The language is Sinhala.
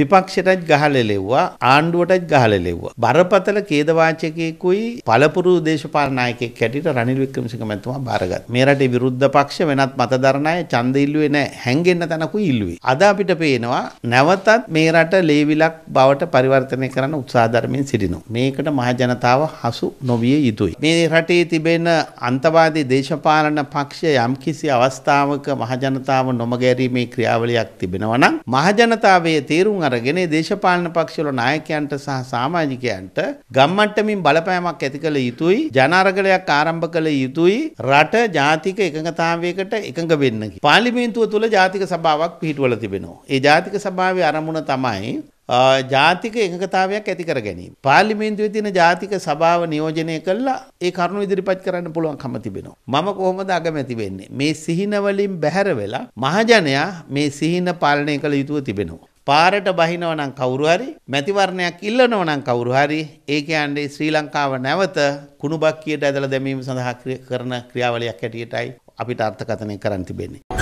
විපක්ෂයටත් ගහලා ලෙව්වා ආණ්ඩුවටත් ගහලා ලෙව්වා බරපතල ඛේදවාචකයෙකුයි පළපුරු දේශපාලන නායකයෙක් හැටියට රනිල් වික්‍රමසිංහ මැතිතුමා බාරගත් මේ රටේ විරුද්ධ පක්ෂ වෙනත් මතධරණ අය ඡන්ද ඉල්ලුවේ නැහැ හැංගෙන්න තැනකුයි ඉල්ලුවේ අද අපිට පේනවා නැවතත් මේ රට ලේවිලක් බවට පරිවර්තනය කරන්න උත්සාහ ධර්මයෙන් සිටිනවා මේකට මහජනතාව හසු නොවිය යුතුයි මේ රටේ තිබෙන අන්තවාදී දේශපාලන පක්ෂ යම්කිසි අවස්ථාවක මහජනතාව නොමගැරීමේ ක්‍රියාවලියක් තිබෙනවා නම් මහජනතාවයේ තේරුම් අරගෙන දේශපාලන පක්ෂවල නායකයන්ට සහ සාමාජිකයන්ට ගම්මට්ටමින් බලපෑමක් ඇති කළ යුතුයි ජනාරගලයක් ආරම්භ කළ යුතුයි රට ජාතික එකඟතාවයකට එකඟ වෙන්න. පාර්ලිමේන්තුව තුළ ජාතික සභාවක් පිහිටුවල තිබෙනවා. ඒ ජාතික සභාවේ අරමුණ තමයි ජාතික එකකතාවයක් ඇති කර ගැනීම. පාර්ලිමේන්තුවේ තියෙන ජාතික සභාව නියෝජනය කළා ඒ කරුණු ඉදිරිපත් කරන්න පුළුවන් කම තිබෙනවා. මම කොහොමද අගමැති වෙන්නේ? මේ සිහින වලින් බැහැර වෙලා මහජනයා මේ සිහින පාලනය කළ යුතුව තිබෙනවා. පාරට බහිනව නම් කවුරු හරි මැතිවරණයක් ඉල්ලනව නම් කවුරු හරි ඒ කියන්නේ ශ්‍රී ලංකාව නැවත කුණුබක්කියට ඇදලා දැමීම සඳහා කරන ක්‍රියාවලියක් හැටියටයි අපිට අර්ථකථනය කරන්න තිබෙන්නේ